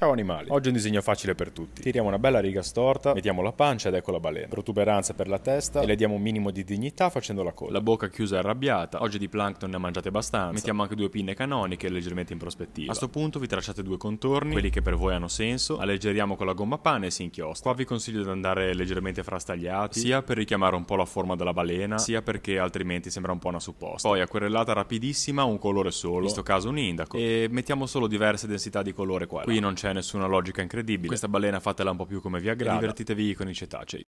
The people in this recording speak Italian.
Ciao animali, oggi è un disegno facile per tutti. Tiriamo una bella riga storta, mettiamo la pancia ed ecco la balena. Protuberanza per la testa e le diamo un minimo di dignità facendo la coda. La bocca chiusa e arrabbiata, oggi di plankton ne ha mangiate abbastanza. Mettiamo anche due pinne canoniche leggermente in prospettiva. A questo punto vi tracciate due contorni, quelli che per voi hanno senso, alleggeriamo con la gomma pane e si inchiostra. Qua vi consiglio di andare leggermente frastagliati, sia per richiamare un po' la forma della balena, sia perché altrimenti sembra un po' una supposta. Poi acquerellata rapidissima un colore solo, in questo caso un indaco, e mettiamo solo diverse densità di colore qua. Qui non c'è c'è nessuna logica incredibile. Questa balena fatela un po' più come vi aggrada. E divertitevi con i cetacei.